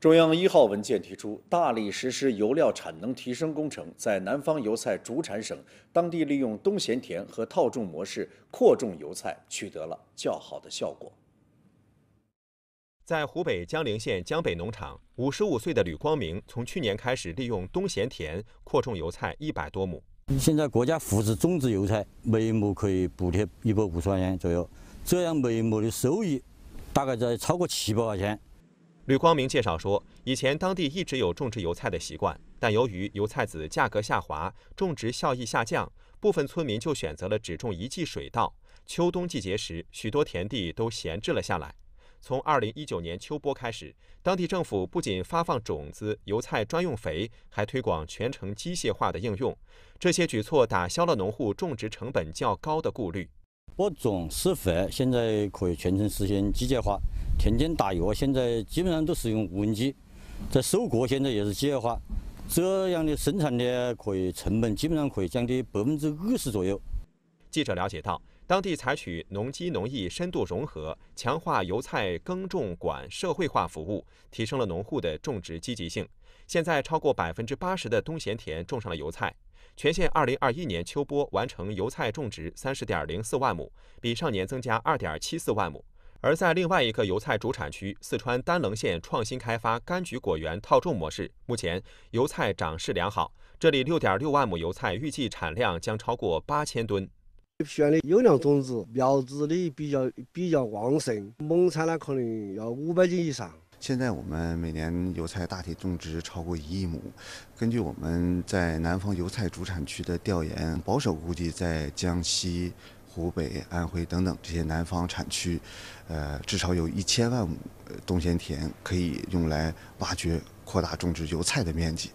中央一号文件提出，大力实施油料产能提升工程，在南方油菜主产省，当地利用冬闲田和套种模式扩种油菜，取得了较好的效果。在湖北江陵县江北农场，五十五岁的吕光明从去年开始利用冬闲田扩种油菜一百多亩。现在国家扶持种植油菜，每亩可以补贴一百五十块钱左右，这样每亩的收益大概在超过七百块钱。吕光明介绍说，以前当地一直有种植油菜的习惯，但由于油菜籽价格下滑，种植效益下降，部分村民就选择了只种一季水稻。秋冬季节时，许多田地都闲置了下来。从2019年秋播开始，当地政府不仅发放种子、油菜专用肥，还推广全程机械化的应用。这些举措打消了农户种植成本较高的顾虑。播种施肥现在可以全程实现机械化。田间打药现在基本上都使用无人机，在收割现在也是机械化，这样的生产呢可以成本基本上可以降低百分之二十左右。记者了解到，当地采取农机农艺深度融合，强化油菜耕种管社会化服务，提升了农户的种植积极性。现在超过百分之八十的冬闲田种上了油菜，全县二零二一年秋播完成油菜种植三十点零四万亩，比上年增加二点七四万亩。而在另外一个油菜主产区四川丹棱县，创新开发柑橘果园套种模式。目前油菜长势良好，这里六点六万亩油菜预计产量将超过八千吨。选的优良种子，苗子的比较比较旺盛，亩产呢可能要五百斤以上。现在我们每年油菜大体种植超过一亿亩。根据我们在南方油菜主产区的调研，保守估计在江西。湖北、安徽等等这些南方产区，呃，至少有一千万亩冬闲田可以用来挖掘、扩大种植油菜的面积。